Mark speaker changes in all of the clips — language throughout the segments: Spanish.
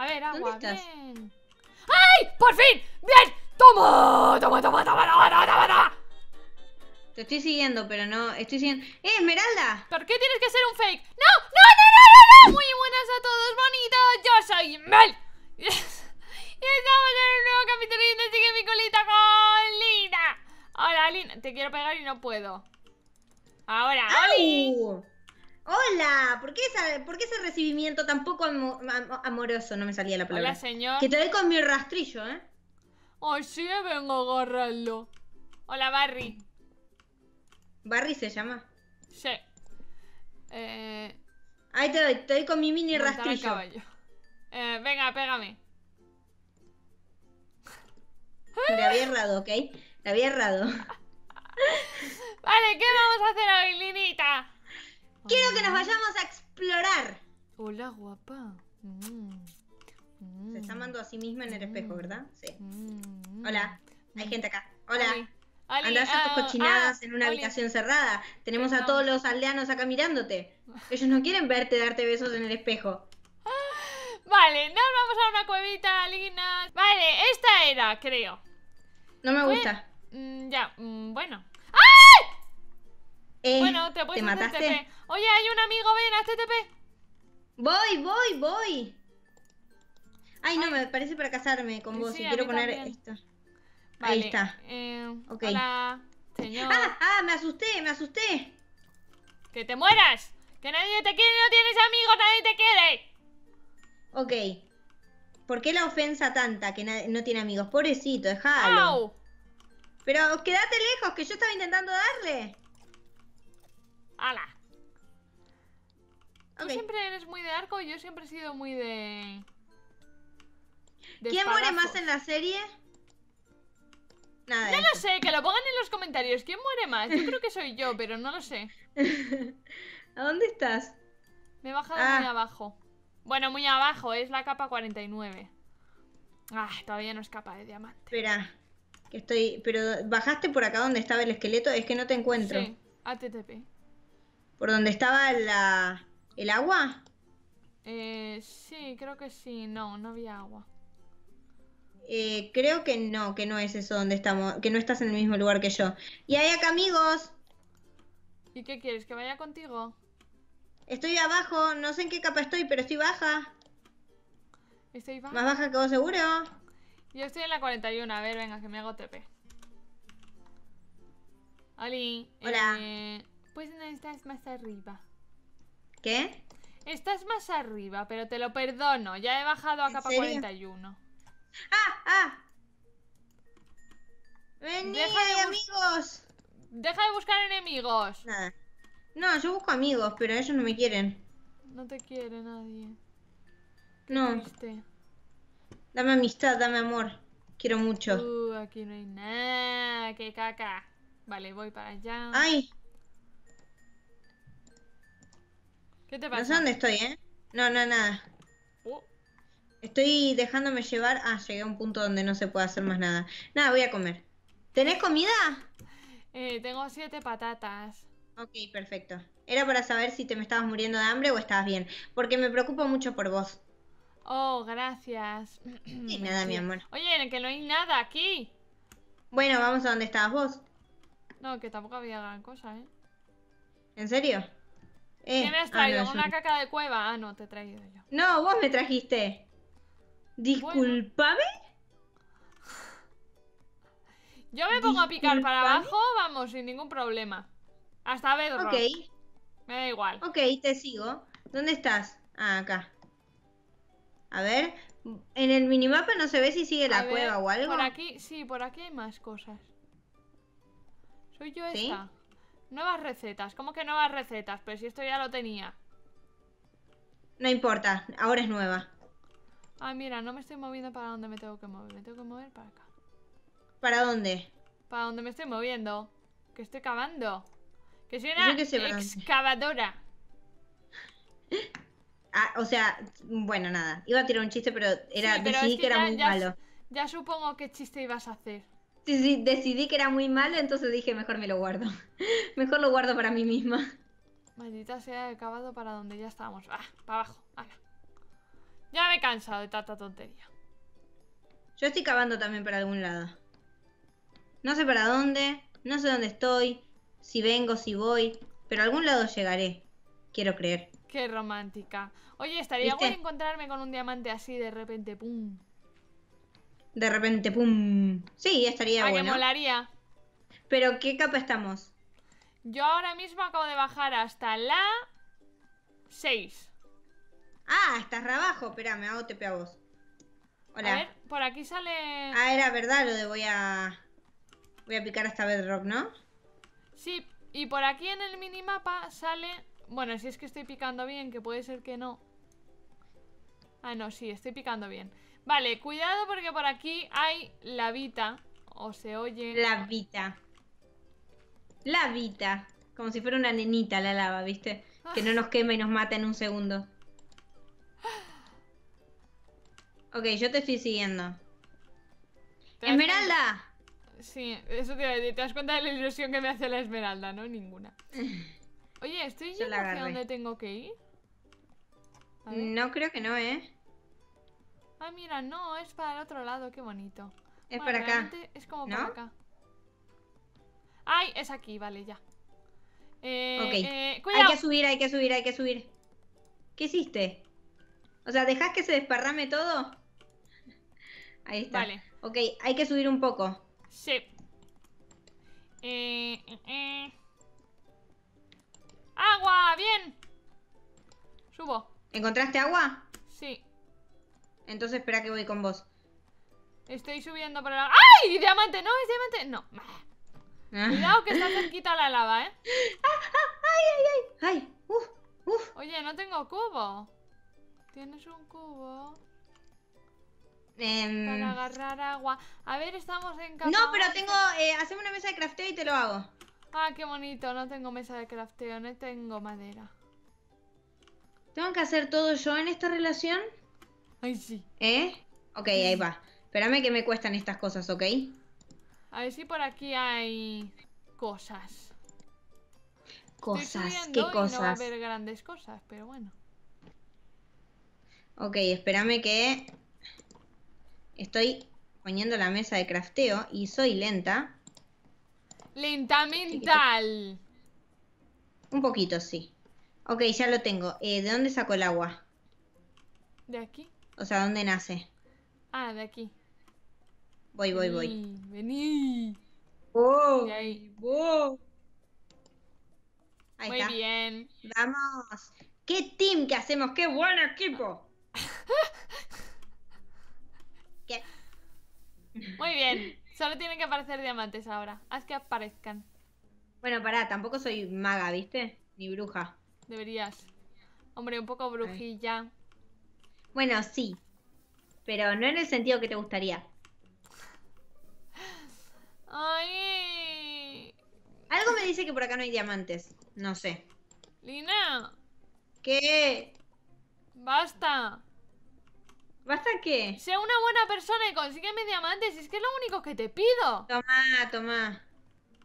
Speaker 1: A ver, agua, bien.
Speaker 2: ¡Ay! ¡Por fin! ¡Bien! ¡Toma! ¡Toma, toma, toma, toma, toma, toma! Te estoy siguiendo, pero no. Estoy siguiendo. ¡Eh, Esmeralda!
Speaker 1: ¿Por qué tienes que hacer un fake? ¡No! ¡No, no, no, no, no! Muy buenas a todos, bonitos. Yo soy Mel. y estamos en un nuevo capítulo y no sigue mi colita con
Speaker 2: Lina. Hola, Lina. Te quiero pegar y no puedo. Ahora, ¡Au! Hola, ¿por qué, ese recibimiento tan poco amoroso? No me salía la palabra. Hola, señor. Que te doy con mi rastrillo, ¿eh? Ay, sí, vengo a agarrarlo. Hola, Barry. Barry se llama. Sí. Eh, Ahí te doy, te doy con mi mini rastrillo.
Speaker 1: Eh, venga, pégame.
Speaker 2: Le había errado, ¿ok? Le había errado. vale,
Speaker 1: ¿qué vamos a hacer hoy, Linita?
Speaker 2: Quiero que nos vayamos a explorar. Hola, guapa. Mm. Se está amando a sí misma en el espejo, mm. ¿verdad? Sí. Mm. Hola. Hay gente acá. Hola. Andas Andás a ah, tus cochinadas ah, en una habitación cerrada. Tenemos a todos los aldeanos acá mirándote. Ellos no quieren verte darte besos en el espejo. Ah,
Speaker 1: vale, nos vamos a una cuevita, Lina. Vale, esta era, creo.
Speaker 2: No me gusta.
Speaker 1: ya, bueno. Eh, bueno, te mataste?
Speaker 2: Oye, hay un amigo, ven, hazte TP. Voy, voy, voy. Ay, no, me parece para casarme con vos. y quiero poner esto. Ahí está. Eh, ah, ah, me asusté, me asusté. ¡Que te
Speaker 1: mueras! ¡Que nadie te quiere no tienes amigos!
Speaker 2: ¡Nadie te quiere! Ok. ¿Por qué la ofensa tanta que no tiene amigos? Pobrecito, dejalo. Pero quedate lejos, que yo estaba intentando darle. ¡Hala! Tú siempre
Speaker 1: eres muy de arco, Y yo siempre he sido muy de...
Speaker 2: ¿Quién muere más
Speaker 1: en la serie? Nada. No lo sé, que lo pongan en los comentarios. ¿Quién muere más? Yo creo que soy yo, pero no lo sé.
Speaker 2: ¿A dónde estás? Me he bajado ah. muy
Speaker 1: abajo. Bueno, muy abajo, es la capa 49. Ah, todavía no es capa de diamante.
Speaker 2: Espera, que estoy... Pero bajaste por acá donde estaba el esqueleto, es que no te encuentro. Sí, ATTP por donde estaba el agua.
Speaker 1: Eh, sí, creo que sí. No, no había agua.
Speaker 2: Eh, creo que no, que no es eso donde estamos, que no estás en el mismo lugar que yo. Y hay acá amigos. ¿Y qué quieres? ¿Que vaya contigo? Estoy abajo, no sé en qué capa estoy, pero estoy baja.
Speaker 1: Estoy baja. ¿Más baja que vos seguro? Yo estoy en la 41, a ver, venga, que me hago TP. Ali. Hola. Eh, pues no, estás más arriba. ¿Qué? Estás más arriba, pero te lo perdono. Ya he bajado a capa 41. ¡Ah! ¡Ah! vení amigos! Deja de buscar enemigos.
Speaker 2: No, yo busco amigos, pero ellos no me quieren.
Speaker 1: No te quiere nadie.
Speaker 2: no. Dame amistad, dame amor. Quiero mucho.
Speaker 1: Uh, aquí no hay nada. ¡Qué caca! Vale, voy para allá. ¡Ay! ¿Qué
Speaker 2: te pasa? No sé dónde estoy, ¿eh? No, no, nada. Oh. Estoy dejándome llevar. Ah, llegué a un punto donde no se puede hacer más nada. Nada, voy a comer. ¿Tenés comida?
Speaker 1: Eh, tengo siete patatas. Ok, perfecto.
Speaker 2: Era para saber si te me estabas muriendo de hambre o estabas bien. Porque me preocupo mucho por vos.
Speaker 1: Oh, gracias. Y nada, mi amor. Oye, que no hay nada aquí.
Speaker 2: Bueno, vamos a donde estabas vos.
Speaker 1: No, que tampoco había gran cosa, ¿eh?
Speaker 2: ¿En serio? Eh, ¿Qué me has ah, traído? ¿Una
Speaker 1: caca de cueva? Ah, no, te he traído yo.
Speaker 2: No, vos me trajiste. ¿Disculpame?
Speaker 1: Yo me pongo a picar para abajo, vamos, sin ningún problema. Hasta ver Ok. Me da
Speaker 2: igual. Ok, te sigo. ¿Dónde estás? Ah, acá. A ver, en el minimapa no se ve si sigue la cueva o algo. Por aquí, sí, por aquí hay más cosas.
Speaker 1: ¿Soy yo esta? Nuevas recetas. ¿Cómo que nuevas recetas? Pero pues si esto ya lo tenía.
Speaker 2: No importa, ahora es nueva.
Speaker 1: Ah, mira, no me estoy moviendo para donde me tengo que mover. Me tengo que mover para acá.
Speaker 2: ¿Para dónde?
Speaker 1: Para donde me estoy moviendo. Que estoy cavando. Que si una excavadora.
Speaker 2: Ah, o sea, bueno, nada. Iba a tirar un chiste, pero era decidí que, era muy malo.
Speaker 1: Ya supongo qué chiste ibas a hacer
Speaker 2: decidí que era muy malo, entonces dije, mejor me lo guardo. mejor lo guardo para mí misma.
Speaker 1: Maldita sea, he acabado para donde ya estábamos. Ah, para abajo. Ya me he cansado de tanta
Speaker 2: tontería. Yo estoy cavando también para algún lado. No sé para dónde, no sé dónde estoy, si vengo, si voy, pero algún lado llegaré. Quiero creer.
Speaker 1: Qué romántica. Oye, estaría bueno encontrarme con un diamante así de repente, pum
Speaker 2: de repente, pum. Sí, estaría bueno. molaría. Pero, ¿qué capa estamos?
Speaker 1: Yo ahora mismo acabo de bajar hasta la
Speaker 2: 6. Ah, estás abajo. me hago TP a vos. A ver,
Speaker 1: por aquí sale. Ah, era verdad lo de voy
Speaker 2: a. Voy a picar hasta Bedrock, ¿no?
Speaker 1: Sí, y por aquí en el minimapa sale. Bueno, si es que estoy picando bien, que puede ser que no. Ah, no, sí, estoy picando bien. Vale, cuidado porque por aquí hay lavita. O se oye... Lavita.
Speaker 2: Lavita. Como si fuera una nenita la lava, ¿viste? Que no nos quema y nos mata en un segundo. Ok, yo te estoy siguiendo.
Speaker 1: ¡Esmeralda! Sí, eso te, te das cuenta de la ilusión que me hace la esmeralda, ¿no? Ninguna. Oye, ¿estoy llegando hacia dónde
Speaker 2: tengo que ir? No creo que no, ¿eh?
Speaker 1: Ay, ah, mira, no, es para el otro lado, qué bonito.
Speaker 2: Es para acá. Es
Speaker 1: como para acá. ¡Ay! Es aquí, vale, ya. Eh, eh Hay que subir,
Speaker 2: hay que subir, hay que subir. ¿Qué hiciste? O sea, dejas que se desparrame todo? Ahí está. Vale. Ok, hay que subir un poco.
Speaker 1: Sí. eh. eh, eh. ¡Agua! ¡Bien!
Speaker 2: Subo. ¿Encontraste agua? Sí. Entonces espera que voy con vos. Estoy subiendo para la... ¡Ay! ¡Diamante! No, es diamante. No. Ah. Cuidado que está
Speaker 1: cerquita la lava, ¿eh? ay, ay! ¡Ay! ¡Uf! ¡Uf! Oye, no tengo cubo. ¿Tienes un cubo? Em, para agarrar agua. A ver, estamos en casa. No, pero tengo... Eh, una mesa de crafteo y te lo hago. Ah, qué bonito. No tengo mesa de crafteo, no tengo madera.
Speaker 2: ¿Tengo que hacer todo yo en esta relación? Ay, sí. ¿Eh? Ok, ahí va. Espérame que me cuestan estas cosas, ¿ok?
Speaker 1: A ver si por aquí hay cosas.
Speaker 2: Cosas, ¿qué cosas? no va a haber
Speaker 1: grandes cosas, pero bueno.
Speaker 2: Ok, espérame que... Estoy poniendo la mesa de crafteo y soy lenta. Lenta mental. Un poquito, sí. Ok, ya lo tengo. Eh, ¿De dónde saco el agua? De aquí. O sea, ¿dónde nace? Ah, de aquí. Voy, voy, voy.
Speaker 1: Vení.
Speaker 2: Oh, ahí. Muy bien. Vamos. ¡Qué team que hacemos! ¡Qué buen equipo! Muy bien.
Speaker 1: Solo tienen que aparecer diamantes ahora. Haz que aparezcan.
Speaker 2: Bueno, pará, tampoco soy maga, ¿viste? Ni bruja.
Speaker 1: Deberías. Hombre, un poco brujilla.
Speaker 2: Bueno, sí. Pero no en el sentido que te gustaría.
Speaker 1: Ay.
Speaker 2: Algo me dice que por acá no hay diamantes. No sé. Lina. ¿Qué? Basta. ¿Basta
Speaker 1: qué? Sea una buena persona y consígueme diamantes. Es que es lo único que te pido. Toma, toma.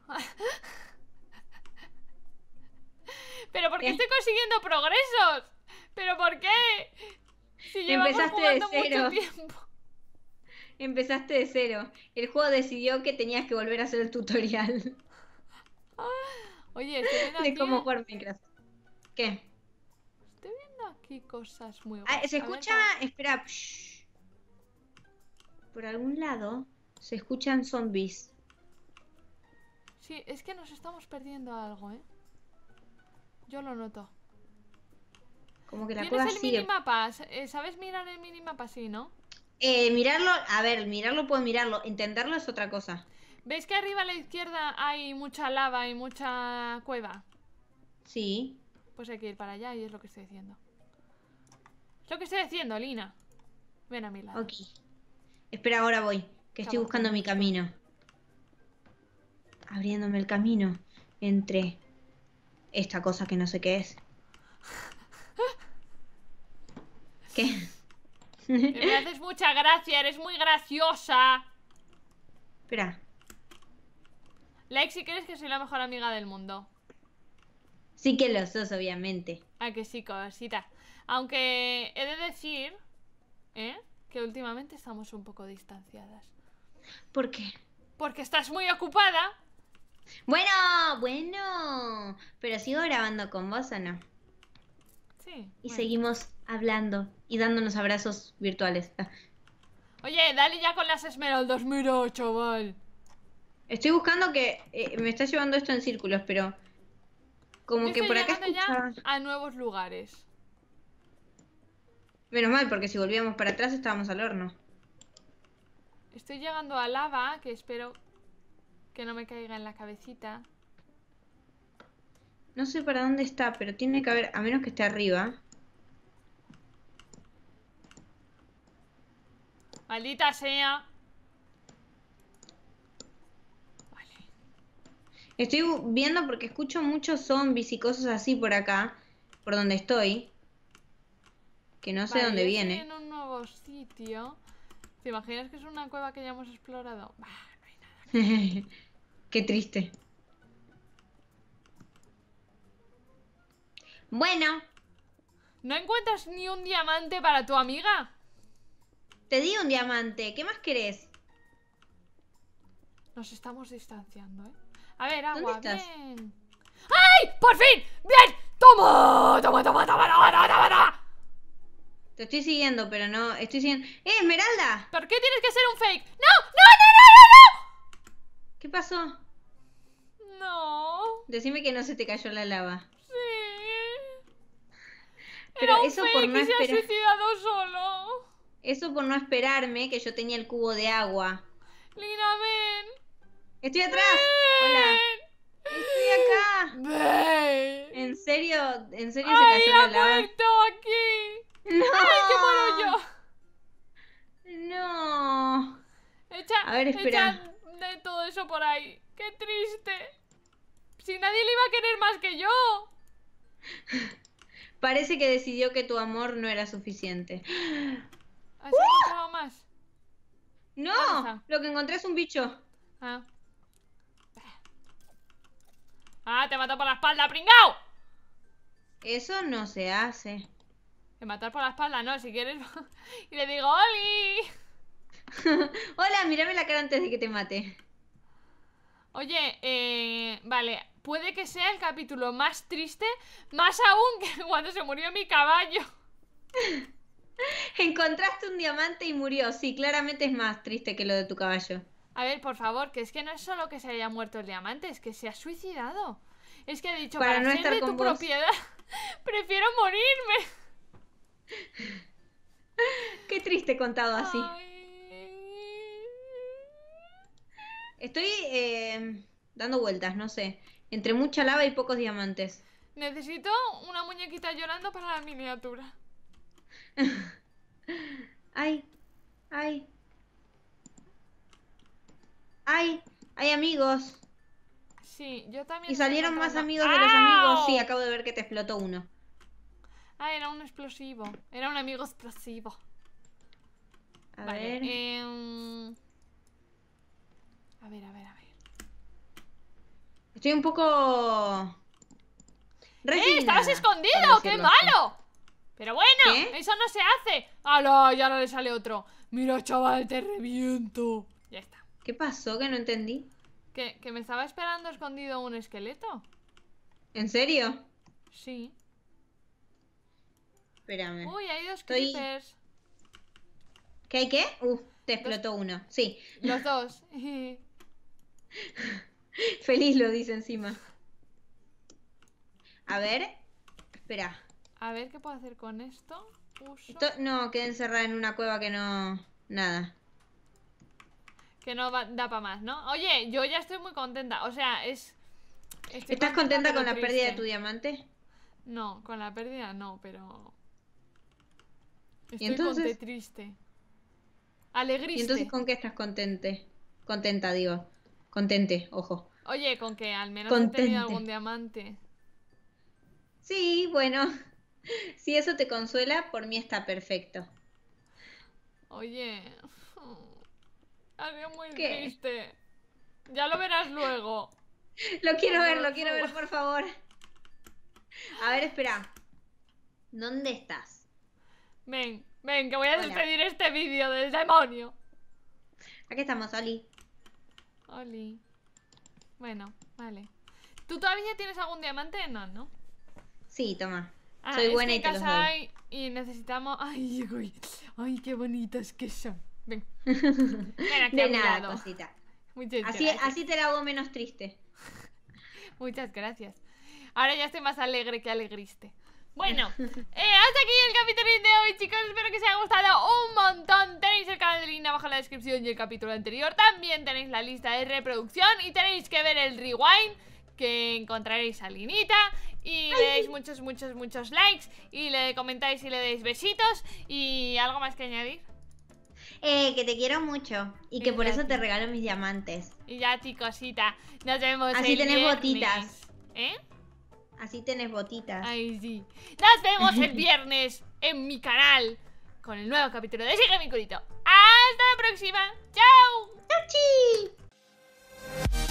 Speaker 1: ¿Pero por estoy consiguiendo progresos? ¿Pero por qué? Empezaste de cero.
Speaker 2: Empezaste de cero. El juego decidió que tenías que volver a hacer el tutorial. oye, De jugar Minecraft. ¿Qué?
Speaker 1: Estoy viendo aquí cosas muy buenas. Ah, se escucha.
Speaker 2: espera. Por algún lado se escuchan zombies.
Speaker 1: Sí, es que nos estamos perdiendo algo, ¿eh? Yo lo noto
Speaker 2: como que el minimapa?
Speaker 1: Eh, ¿Sabes mirar el minimapa? Sí, ¿no?
Speaker 2: Eh, mirarlo, a ver, mirarlo puedo mirarlo, entenderlo es otra cosa.
Speaker 1: ¿Veis que arriba a la izquierda hay mucha lava y mucha cueva? Sí. Pues hay que ir para allá y es lo que estoy diciendo. Es lo que estoy diciendo, Lina. Ven a mi
Speaker 2: lado. Ok. Espera, ahora voy, que estoy buscando mi camino. Abriéndome el camino entre esta cosa que no sé qué es. ¿Qué? Me haces
Speaker 1: mucha gracia, eres muy graciosa. Espera. Like si crees que soy la mejor amiga del mundo.
Speaker 2: Sí que lo sos, obviamente.
Speaker 1: Ah, que sí, cosita. Aunque he de decir ¿eh? que últimamente estamos un poco distanciadas.
Speaker 2: ¿Por qué? Porque estás
Speaker 1: muy ocupada.
Speaker 2: Bueno, bueno. Pero sigo grabando con vos o no y seguimos hablando y dándonos abrazos virtuales. Ah. Oye,
Speaker 1: dale ya con las Esmeraldas 2008, chaval. Estoy buscando que eh,
Speaker 2: me está llevando esto en círculos, pero como que por acá llegando ya a nuevos lugares. Menos mal, porque si volvíamos para atrás estábamos al horno.
Speaker 1: Estoy llegando a lava, que espero que no me caiga en la cabecita.
Speaker 2: No sé para dónde está, pero tiene que haber, a menos que esté arriba.
Speaker 1: Maldita sea.
Speaker 2: Vale. Estoy viendo porque escucho muchos zombies y cosas así por acá, por donde estoy. Que no sé dónde viene. en
Speaker 1: un nuevo sitio. ¿Te imaginas que es una cueva que ya hemos explorado? Bah,
Speaker 2: no hay nada. Qué triste.
Speaker 1: Bueno. ¿No encuentras ni un diamante para tu amiga?
Speaker 2: Te di un diamante. ¿Qué más querés? Nos estamos distanciando, ¿eh? A ver, agua,
Speaker 1: ¡Ay!
Speaker 2: ¡Por fin! ¡Bien! ¡Toma! ¡Toma, toma, toma, toma, toma, toma! Te estoy siguiendo, pero no... Estoy siguiendo... ¡Eh, Esmeralda! ¿Por qué tienes que ser un fake? ¡No! ¡No, no, no, no, no! ¿Qué pasó? No... Decime que no se te cayó la lava. Pero eso por no se ha suicidado
Speaker 1: solo.
Speaker 2: Eso por no esperarme que yo tenía el cubo de agua.
Speaker 1: Lina, ven.
Speaker 2: Estoy atrás. Ven. Hola. Estoy acá. Ven. ¿En serio? ¿En serio se cayó la lava? aquí! ¡No! ¡Ay, qué malo yo! No. Echa, a ver, espera.
Speaker 1: Echa de todo eso por ahí. ¡Qué triste! Si nadie le iba a querer más que yo.
Speaker 2: Parece que decidió que tu amor no era suficiente. más. No, ah, lo que encontré es un bicho. Ah.
Speaker 1: Ah, te mató por la espalda, pringao. Eso
Speaker 2: no se hace.
Speaker 1: Te matar por la espalda, no, si quieres. y le digo, ¡Oli!
Speaker 2: Hola, mírame la cara antes de que te mate.
Speaker 1: Oye, eh, vale, puede que sea el capítulo más triste, más aún que cuando se murió mi caballo.
Speaker 2: Encontraste un diamante y murió. Sí, claramente es más triste que lo de tu caballo.
Speaker 1: A ver, por favor, que es que no es solo que se haya muerto el diamante, es que se ha suicidado. Es que ha dicho, para, no tu propiedad, prefiero morirme.
Speaker 2: Qué triste contado así. Estoy eh, dando vueltas, no sé. Entre mucha lava y pocos diamantes. Necesito
Speaker 1: una muñequita llorando para la miniatura.
Speaker 2: ay, ay. Ay, hay amigos.
Speaker 1: Sí, yo también. Y salieron más amigos de los amigos. Sí, acabo
Speaker 2: de ver que te explotó uno.
Speaker 1: Ah, era un explosivo. Era un amigo explosivo. A ver. Em, a ver, a ver, a ver.
Speaker 2: Estoy un poco... ¡Eh! ¡Estabas escondido! ¡Qué ¿eh? malo!
Speaker 1: Pero bueno, eso no se hace. ¡Hala! Y ahora le sale otro.
Speaker 2: Mira, chaval, te reviento. Ya está. ¿Qué pasó? Que no entendí.
Speaker 1: ¿Que, que me estaba esperando escondido un esqueleto.
Speaker 2: ¿En serio? Sí. Espérame. Uy, hay dos Estoy... ¿Qué hay qué? Uh, te explotó uno. Sí. Los dos. Feliz lo dice encima. A ver, espera.
Speaker 1: A ver qué puedo hacer con esto. no,
Speaker 2: queda encerrada en una cueva que no. Nada.
Speaker 1: Que no da para más, ¿no? Oye, yo ya estoy muy contenta. O sea, es. ¿Estás contenta, con la pérdida de tu
Speaker 2: diamante?
Speaker 1: No, con la pérdida no, pero. Estoy ¿Y entonces? triste.
Speaker 2: Alegriste. ¿Y entonces con qué estás contente? Contenta, digo. Contente, ojo.
Speaker 1: Oye, con que al menos Contente. he tenido algún
Speaker 2: diamante. Sí, bueno. Si eso te consuela, por mí está perfecto.
Speaker 1: Oye. sido
Speaker 2: muy triste.
Speaker 1: Ya lo verás luego.
Speaker 2: Lo quiero ver, lo quiero ver, por favor. A ver, espera. ¿Dónde estás? Ven, ven,
Speaker 1: que voy a despedir este vídeo del demonio. Aquí estamos, Oli. Oli. Bueno, vale. ¿Tú todavía tienes algún diamante? No, ¿no?
Speaker 2: Sí, toma. Ah, Soy buena y te los doy.
Speaker 1: y necesitamos... Ay,
Speaker 2: qué bonitas que son. Ven. de nada, cosita. así, así te la hago menos triste. Muchas gracias.
Speaker 1: Ahora ya estoy más alegre que alegriste. Bueno, eh, hasta aquí el capítulo de hoy, chicos. Espero que os haya gustado un montón. Tenéis el canal de Lina abajo en la descripción y el capítulo anterior. También tenéis la lista de reproducción y tenéis que ver el rewind que encontraréis a Linita y le muchos, muchos, muchos likes y le comentáis y le deis besitos y algo más que añadir.
Speaker 2: Eh, que te quiero mucho y, que por eso te regalo mis diamantes.
Speaker 1: Y ya, chicosita Nos vemos. Así el tenés botitas. ¿Eh?
Speaker 2: Así tenés botitas. Ay, sí.
Speaker 1: Nos vemos el viernes en mi canal con el nuevo capítulo de Sigue mi Curito Hasta la próxima. Chao. Chao,